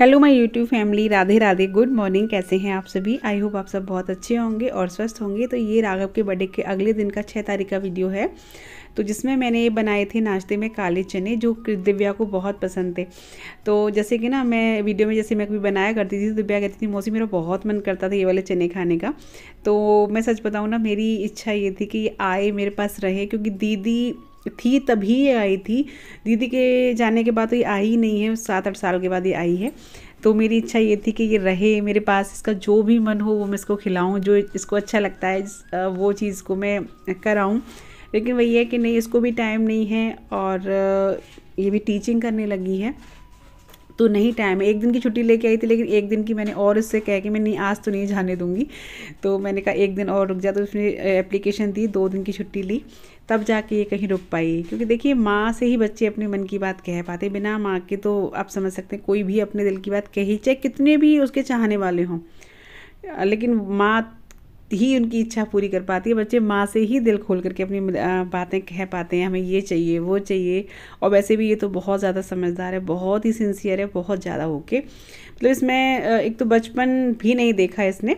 hello my YouTube family Radhe Radhe good morning कैसे हैं आप सभी आई होप आप सब बहुत अच्छे होंगे और स्वस्थ होंगे तो ये राघव के बर्थडे के अगले दिन का छः तारीख का वीडियो है तो जिसमें मैंने ये बनाए थे नाश्ते में काले चने जो दिव्या को बहुत पसंद थे तो जैसे कि ना मैं वीडियो में जैसे मैं कभी बनाया करती थी तो दिव्या कहती थी मौसी मेरा बहुत मन करता था ये वाले चने खाने का तो मैं सच बताऊँ ना मेरी इच्छा ये थी कि आए मेरे पास रहे क्योंकि दीदी थी तभी ये आई थी दीदी के जाने के बाद तो ये आई ही नहीं है सात आठ साल के बाद ये आई है तो मेरी इच्छा ये थी कि ये रहे मेरे पास इसका जो भी मन हो वो मैं इसको खिलाऊं जो इसको अच्छा लगता है वो चीज़ को मैं कराऊं लेकिन वही है कि नहीं इसको भी टाइम नहीं है और ये भी टीचिंग करने लगी है तो नहीं टाइम है एक दिन की छुट्टी लेके आई थी लेकिन एक दिन की मैंने और उससे कह के मैं नहीं आज तो नहीं जाने दूंगी तो मैंने कहा एक दिन और रुक जा तो उसने एप्लीकेशन दी दो दिन की छुट्टी ली तब जाके ये कहीं रुक पाई क्योंकि देखिए माँ से ही बच्चे अपने मन की बात कह पाते बिना माँ के तो आप समझ सकते हैं कोई भी अपने दिल की बात कही चाहे कितने भी उसके चाहने वाले हों लेकिन माँ ही उनकी इच्छा पूरी कर पाती है बच्चे माँ से ही दिल खोल करके अपनी बातें कह पाते हैं हमें ये चाहिए वो चाहिए और वैसे भी ये तो बहुत ज़्यादा समझदार है बहुत ही सिंसियर है बहुत ज़्यादा होके मतलब इसमें एक तो बचपन भी नहीं देखा इसने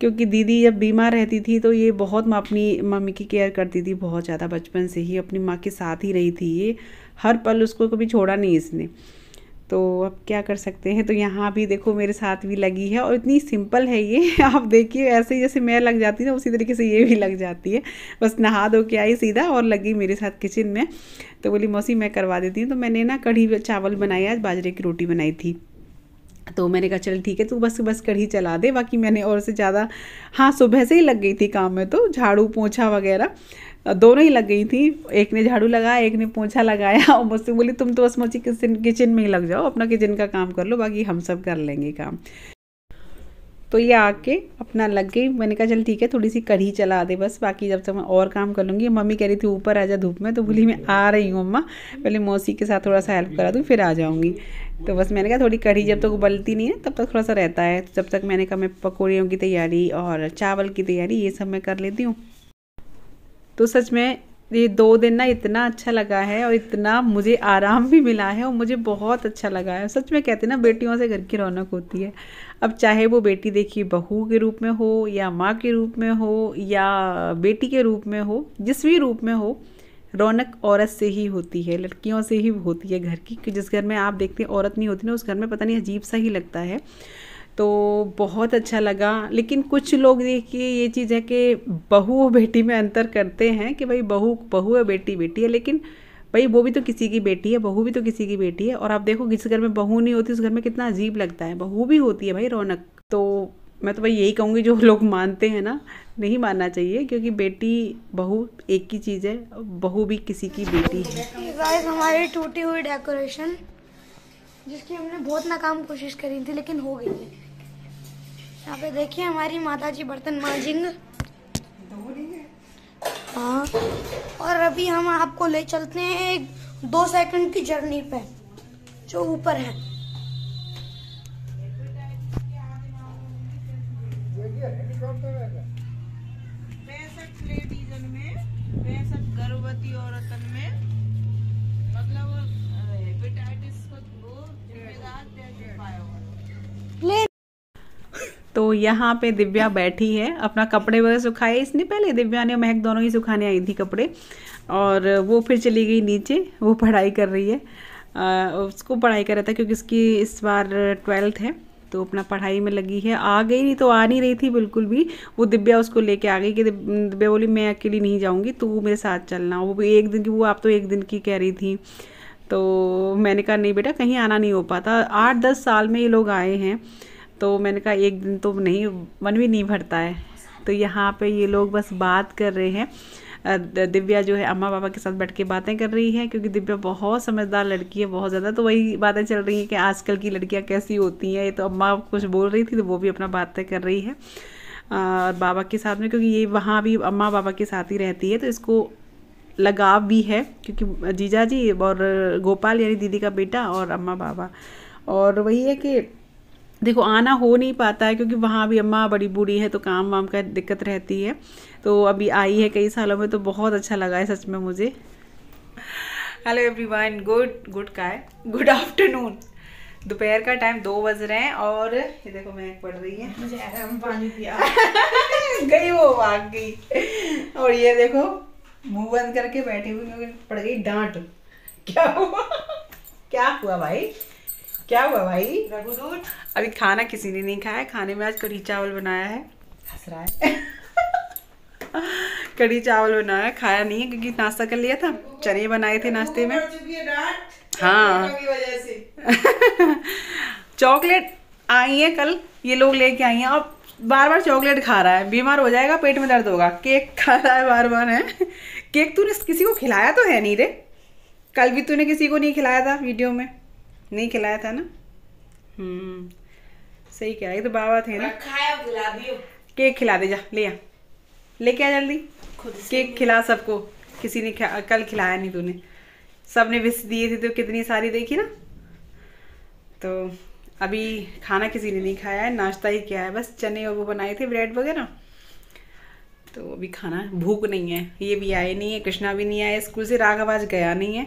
क्योंकि दीदी जब बीमार रहती थी तो ये बहुत माँ अपनी मम्मी की केयर करती थी बहुत ज़्यादा बचपन से ही अपनी माँ के साथ ही रही थी ये हर पल उसको कभी छोड़ा नहीं इसने तो अब क्या कर सकते हैं तो यहाँ भी देखो मेरे साथ भी लगी है और इतनी सिंपल है ये आप देखिए ऐसे ही जैसे मैं लग जाती ना उसी तरीके से ये भी लग जाती है बस नहा धो के आई सीधा और लगी मेरे साथ किचन में तो बोली मौसी मैं करवा देती हूँ तो मैंने ना कढ़ी चावल बनाया आज बाजरे की रोटी बनाई थी तो मैंने कहा चल ठीक है तू बस बस कढ़ी चला दे बाकी मैंने और से ज़्यादा हाँ सुबह से ही लग गई थी काम में तो झाड़ू पोछा वगैरह दोनों ही लग गई थी एक ने झाड़ू लगाया एक ने पोछा लगाया और मुझसे बोली तुम तो बस मुझे किचन किचन में ही लग जाओ अपना किचन का काम कर लो बाकी हम सब कर लेंगे काम तो ये आके अपना लग गई मैंने कहा चल ठीक है थोड़ी सी कढ़ी चला दे बस बाकी जब तक मैं और काम कर लूँगी मम्मी कह रही थी ऊपर आ जा धूप में तो बोली मैं आ रही हूँ अम्मा पहले मौसी के साथ थोड़ा सा हेल्प करा दूँ फिर आ जाऊँगी तो बस मैंने कहा थोड़ी कढ़ी जब तक तो उबलती नहीं है तब तक थोड़ा सा रहता है तो जब तक मैंने कहा मैं पकौड़ियों की तैयारी और चावल की तैयारी ये सब मैं कर लेती हूँ तो सच में ये दो दिन ना इतना अच्छा लगा है और इतना मुझे आराम भी मिला है और मुझे बहुत अच्छा लगा है सच में कहते हैं ना बेटियों से घर की रौनक होती है अब चाहे वो बेटी देखिए बहू के रूप में हो या माँ के रूप में हो या बेटी के रूप में हो जिस भी रूप में हो रौनक औरत से ही होती है लड़कियों से ही होती है घर की जिस घर में आप देखते हैं औरत नहीं होती ना उस घर में पता नहीं अजीब सा ही लगता है तो बहुत अच्छा लगा लेकिन कुछ लोग देखिए ये चीज़ है कि बहू और बेटी में अंतर करते हैं कि भाई बहू बहू है बेटी बेटी है लेकिन भाई वो भी तो किसी की बेटी है बहू भी तो किसी की बेटी है और आप देखो जिस घर में बहू नहीं होती उस घर में कितना अजीब लगता है बहू भी होती है भाई रौनक तो मैं तो भाई यही कहूँगी जो लोग मानते हैं ना नहीं मानना चाहिए क्योंकि बेटी बहू एक ही चीज़ है बहू भी किसी की बेटी है हमारी टूटी हुई डेकोरेशन जिसकी हमने बहुत नाकाम कोशिश करी थी लेकिन हो गई है यहाँ पे देखिए हमारी माता जी बर्तन मांझेंगे हाँ और अभी हम आपको ले चलते हैं दो सेकंड की जर्नी पे जो ऊपर है तो यहाँ पे दिव्या बैठी है अपना कपड़े वगैरह सुखाए इसने पहले दिव्या ने महक दोनों ही सुखाने आई थी कपड़े और वो फिर चली गई नीचे वो पढ़ाई कर रही है आ, उसको पढ़ाई कर रहा था क्योंकि इसकी इस बार ट्वेल्थ है तो अपना पढ़ाई में लगी है आ गई नहीं तो आ नहीं रही थी बिल्कुल भी वो दिव्या उसको लेके आ गई कि दिव्या बोली मैं अकेली नहीं जाऊँगी तो मेरे साथ चलना वो भी एक दिन की वो आप तो एक दिन की कह रही थी तो मैंने कहा नहीं बेटा कहीं आना नहीं हो पाता आठ दस साल में ये लोग आए हैं तो मैंने कहा एक दिन तो नहीं मन भी नहीं भरता है तो यहाँ पे ये लोग बस बात कर रहे हैं दिव्या जो है अम्मा पापा के साथ बैठ के बातें कर रही है क्योंकि दिव्या बहुत समझदार लड़की है बहुत ज़्यादा तो वही बातें चल रही हैं कि आजकल की लड़कियाँ कैसी होती हैं ये तो अम्मा कुछ बोल रही थी तो वो भी अपना बातें कर रही है और बाबा के साथ में क्योंकि ये वहाँ भी अम्मा बाबा के साथ ही रहती है तो इसको लगाव भी है क्योंकि जीजा जी और गोपाल यानी दीदी का बेटा और अम्मा बाबा और वही है कि देखो आना हो नहीं पाता है क्योंकि वहाँ भी अम्मा बड़ी बूढ़ी है तो काम वाम का दिक्कत रहती है तो अभी आई है कई सालों में तो बहुत अच्छा लगा है सच में मुझे हेलो एवरीवन गुड गुड का है गुड आफ्टरनून दोपहर का टाइम दो बज रहे हैं और ये देखो मैं पढ़ रही है मुझे आराम पानी पिया गई वो भाग गई और ये देखो मुंह बंद करके बैठी हुई पड़ गई डांट क्या हुआ क्या हुआ भाई क्या हुआ भाई अभी खाना किसी ने नहीं खाया खाने में आज कड़ी चावल बनाया है कढ़ी कड़ी चावल बनाया खाया नहीं है क्योंकि नाश्ता कर लिया था चने बनाए थे नाश्ते में हाँ चॉकलेट आई है कल ये लोग लेके आई हैं और बार बार चॉकलेट खा रहा है बीमार हो जाएगा पेट में दर्द होगा केक खा रहा है बार बार है केक तूने किसी को खिलाया तो है नहीं रे कल भी तूने किसी को नहीं खिलाया था वीडियो में नहीं खिलाया था ना हम्म सही क्या ये तो बाबा थे ना खिला केक खिला दे जा ले आ लेके आ जल्दी केक खिला सबको किसी ने कल खिलाया नहीं तूने सब ने विश दिए थे तो कितनी सारी देखी ना तो अभी खाना किसी ने नहीं खाया है नाश्ता ही किया है बस चने और वो बनाए थे ब्रेड वगैरह तो अभी खाना भूख नहीं है ये भी आए नहीं है कृष्णा भी नहीं आया स्कूल से राग आवाज गया नहीं है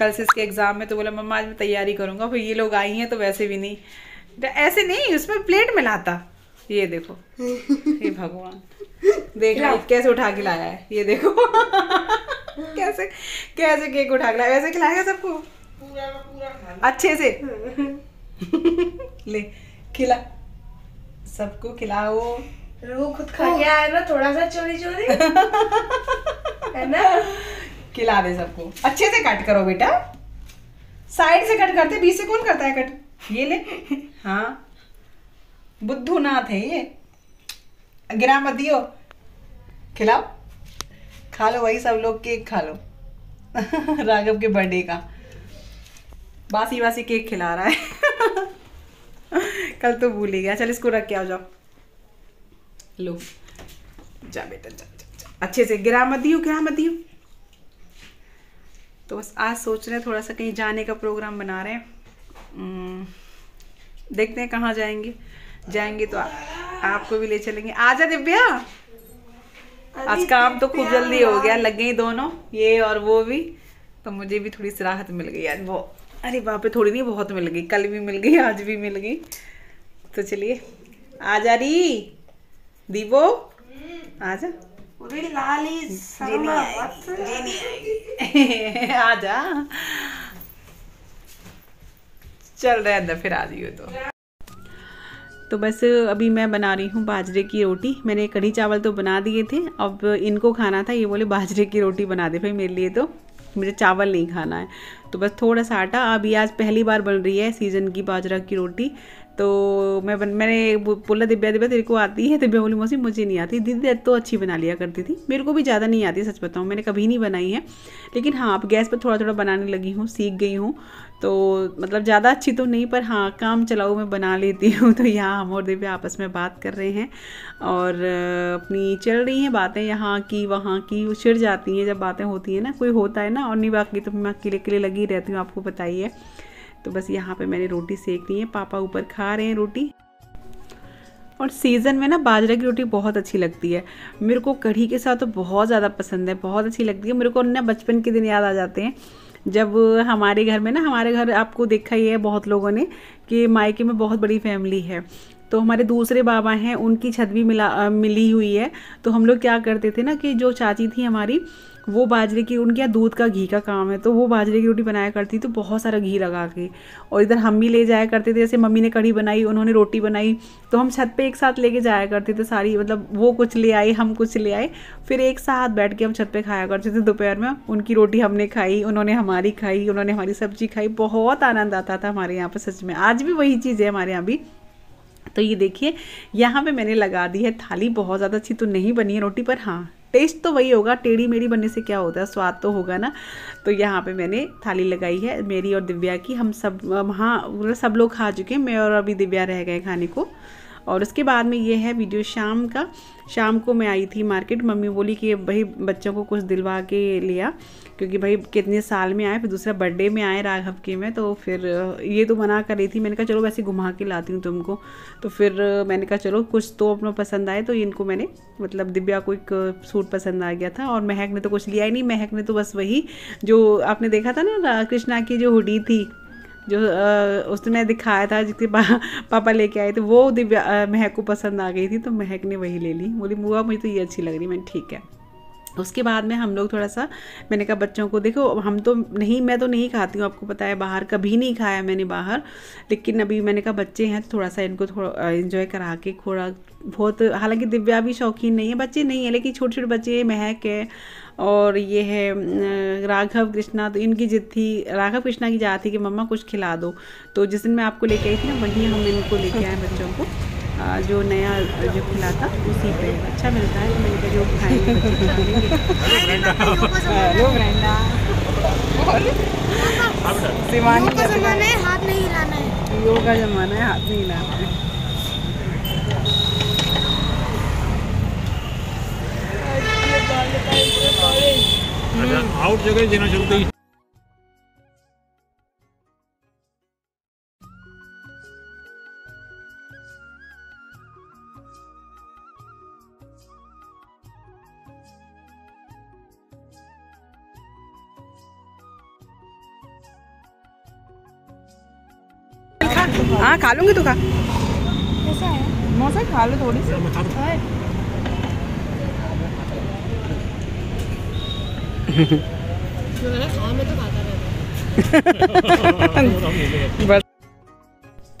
कल से इसके एग्ज़ाम में तो बोला मम्मा आज मैं तैयारी करूंगा फिर ये लोग आई हैं तो वैसे भी नहीं तो ऐसे नहीं उसमें प्लेट मिलाता ये देखो ये भगवान देख रहा कैसे उठा के लाया है ये देखो कैसे कैसे केक उठा के लाया वैसे खिलाएगा सबको पूरा पूरा अच्छे से ले खिला सबको खिलाओ वो खुद खा गया है ना थोड़ा सा चोरी चोरी है ना खिला दे सबको अच्छे से कट करो बेटा साइड से कट करते बीच से कौन करता है कट ये ले हाँ बुद्धू नाथ है ये गिरा मत दियो खिलाओ खा लो वही सब लोग केक खा लो राघव के बर्थडे का बासी बासी केक खिला रहा है कल तो भूल ही गया चल इसको रख के आ जाओ लो जा बेटा जा, जा, जा अच्छे से गिरा मत दियो गिरा मत दियो तो बस आज सोच रहे हैं थोड़ा सा कहीं जाने का प्रोग्राम बना रहे हैं देखते हैं कहाँ जाएंगे जाएंगे तो आ, आपको भी ले चलेंगे आजा दिव्या आज काम तो खूब जल्दी हो गया लग गई दोनों ये और वो भी तो मुझे भी थोड़ी सी राहत मिल गई आज वो अरे वहाँ पे थोड़ी नहीं बहुत मिल गई कल भी मिल गई आज भी मिल गई तो चलिए आ जा रही दीवो आ जा पूरी लाली चल रहे अंदर फिर आ रही हो तो तो बस अभी मैं बना रही हूँ बाजरे की रोटी मैंने कढ़ी चावल तो बना दिए थे अब इनको खाना था ये बोले बाजरे की रोटी बना दे भाई मेरे लिए तो मुझे चावल नहीं खाना है तो बस थोड़ा सा आटा अभी आज पहली बार बन रही है सीज़न की बाजरा की रोटी तो मैं बन, मैंने बोला दिव्या दिव्या तेरे को आती है तो दिव्या बोली मौसी मुझे नहीं आती दीदी तो अच्छी बना लिया करती थी मेरे को भी ज़्यादा नहीं आती सच बताऊँ मैंने कभी नहीं बनाई है लेकिन हाँ अब गैस पर थोड़ा थोड़ा बनाने लगी हूँ सीख गई हूँ तो मतलब ज़्यादा अच्छी तो नहीं पर हाँ काम चलाऊ मैं बना लेती हूँ तो यहाँ हम और दिव्या आपस में बात कर रहे हैं और अपनी चल रही हैं बातें यहाँ की वहाँ की वो छिड़ जाती हैं जब बातें होती हैं ना कोई होता है ना और नहीं बाकी तो मैं अकेले अकेले लगी रहती हूँ आपको बताइए तो बस यहाँ पे मैंने रोटी सेक ली है पापा ऊपर खा रहे हैं रोटी और सीज़न में ना बाजरा की रोटी बहुत अच्छी लगती है मेरे को कढ़ी के साथ तो बहुत ज़्यादा पसंद है बहुत अच्छी लगती है मेरे को ना बचपन के दिन याद आ जाते हैं जब हमारे घर में ना हमारे घर आपको देखा ही है बहुत लोगों ने कि मायके में बहुत बड़ी फैमिली है तो हमारे दूसरे बाबा हैं उनकी छत भी मिला मिली हुई है तो हम लोग क्या करते थे ना कि जो चाची थी हमारी वो बाजरे की उनके यहाँ दूध का घी का काम है तो वो बाजरे की रोटी बनाया करती तो बहुत सारा घी लगा के और इधर हम भी ले जाया करते थे जैसे मम्मी ने कढ़ी बनाई उन्होंने रोटी बनाई तो हम छत पे एक साथ लेके जाया करते थे सारी मतलब वो कुछ ले आए हम कुछ ले आए फिर एक साथ बैठ के हम छत पे खाया करते थे दोपहर में उनकी रोटी हमने खाई उन्होंने हमारी खाई उन्होंने हमारी सब्जी खाई बहुत आनंद आता था हमारे यहाँ पर सच में आज भी वही चीज़ है हमारे यहाँ भी तो ये देखिए यहाँ पे मैंने लगा दी है थाली बहुत ज़्यादा अच्छी तो नहीं बनी है रोटी पर हाँ टेस्ट तो वही होगा टेढ़ी मेढ़ी बनने से क्या होता है स्वाद तो होगा ना तो यहाँ पे मैंने थाली लगाई है मेरी और दिव्या की हम सब हाँ मतलब सब लोग खा चुके हैं मैं और अभी दिव्या रह गए खाने को और उसके बाद में ये है वीडियो शाम का शाम को मैं आई थी मार्केट मम्मी बोली कि भाई बच्चों को कुछ दिलवा के लिया क्योंकि भाई कितने साल में आए फिर दूसरा बर्थडे में आए राघव के में तो फिर ये तो मना कर रही थी मैंने कहा चलो वैसे घुमा के लाती हूँ तुमको तो फिर मैंने कहा चलो कुछ तो अपना पसंद आए तो इनको मैंने मतलब दिव्या को एक सूट पसंद आ गया था और महक ने तो कुछ लिया ही नहीं महक ने तो बस वही जो आपने देखा था ना कृष्णा की जो हुडी थी जो उसने दिखाया था जिसके पापा लेके आए थे वो दिव्या महक को पसंद आ गई थी तो महक ने वही ले ली बोली मुआ मुझे तो ये अच्छी लग रही मैंने ठीक है उसके बाद में हम लोग थोड़ा सा मैंने कहा बच्चों को देखो हम तो नहीं मैं तो नहीं खाती हूँ आपको पता है बाहर कभी नहीं खाया मैंने बाहर लेकिन अभी मैंने कहा बच्चे हैं तो थोड़ा सा इनको थोड़ा इन्जॉय करा के थोड़ा बहुत हालांकि दिव्या भी शौकीन नहीं है बच्चे नहीं है लेकिन छोटे छोटे बच्चे महक है और ये है राघव कृष्णा तो इनकी जिद थी राघव कृष्णा की जाती थी कि मम्मा कुछ खिला दो तो जिस दिन मैं आपको लेके आई थी ना वहीं हम इनको लेके आए बच्चों को जो नया जो खुला था उसी पे अच्छा मिलता है तो मैंने कहा जो खाएंगे हाँ, योग का जमाना है हाथ नहीं हिलाना है योग का जमाना है हाथ नहीं हिलाना है आउट जगह देना चलते हाँ खा लूंगी तो खा कैसा है खा लो थोड़ी सी बस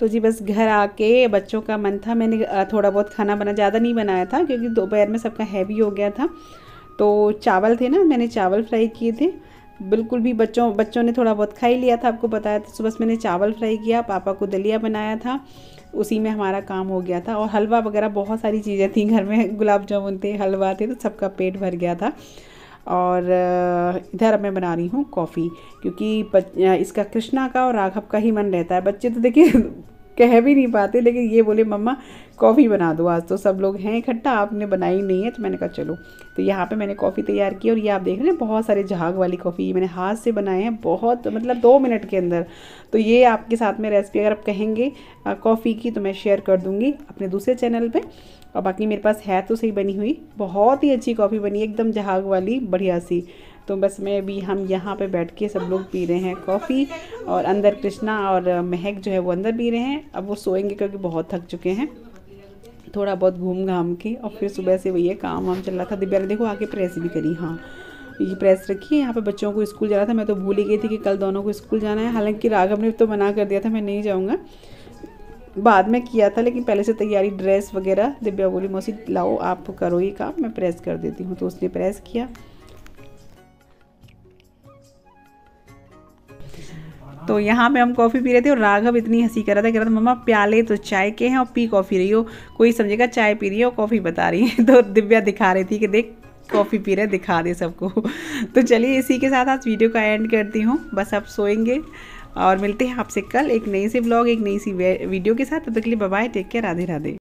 तो जी बस घर आके बच्चों का मन था मैंने थोड़ा बहुत खाना बना ज़्यादा नहीं बनाया था क्योंकि दोपहर में सबका हैवी हो गया था तो चावल थे ना मैंने चावल फ्राई किए थे बिल्कुल भी बच्चों बच्चों ने थोड़ा बहुत खा ही लिया था आपको बताया था सुबह मैंने चावल फ्राई किया पापा को दलिया बनाया था उसी में हमारा काम हो गया था और हलवा वगैरह बहुत सारी चीज़ें थी घर में गुलाब जामुन थे हलवा थे तो सबका पेट भर गया था और इधर मैं बना रही हूँ कॉफ़ी क्योंकि इसका कृष्णा का और राघव का ही मन रहता है बच्चे तो देखिए कह भी नहीं पाते लेकिन ये बोले मम्मा कॉफ़ी बना दो आज तो सब लोग हैं इकट्ठा आपने बनाई नहीं है तो मैंने कहा चलो तो यहाँ पे मैंने कॉफ़ी तैयार की और ये आप देख रहे हैं बहुत सारे झाग वाली कॉफ़ी ये मैंने हाथ से बनाए हैं बहुत मतलब दो मिनट के अंदर तो ये आपके साथ में रेसिपी अगर आप कहेंगे कॉफ़ी की तो मैं शेयर कर दूँगी अपने दूसरे चैनल पर और बाकी मेरे पास है तो सही बनी हुई बहुत ही अच्छी कॉफ़ी बनी एकदम जहाग वाली बढ़िया सी तो बस मैं अभी हम यहाँ पे बैठ के सब लोग पी रहे हैं कॉफ़ी और अंदर कृष्णा और महक जो है वो अंदर पी रहे हैं अब वो सोएंगे क्योंकि बहुत थक चुके हैं थोड़ा बहुत घूम घाम के और फिर सुबह से वही काम वाम चल रहा था दिव्या ने देखो आके प्रेस भी करी हाँ ये प्रेस रखी है यहाँ पे बच्चों को स्कूल जाना था मैं तो भूल ही गई थी कि कल दोनों को स्कूल जाना है हालांकि राघव ने तो मना कर दिया था मैं नहीं जाऊँगा बाद में किया था लेकिन पहले से तैयारी ड्रेस वगैरह दिव्या बोली मौसी लाओ आप करो ये काम मैं प्रेस कर देती हूँ तो उसने प्रेस किया तो यहाँ पे हम कॉफ़ी पी रहे थे और राघव इतनी हंसी कर रहा था कह रहा था मम्मा प्याले तो चाय के हैं और पी कॉफ़ी रही हो कोई समझेगा चाय पी रही है और कॉफ़ी बता रही है तो दिव्या दिखा रही थी कि देख कॉफ़ी पी रहे दिखा दे सबको तो चलिए इसी के साथ आज वीडियो का एंड करती हूँ बस आप सोएंगे और मिलते हैं आपसे कल एक नई सी ब्लॉग एक नई सी वीडियो के साथ तब तक के लिए bye take care Radhe Radhe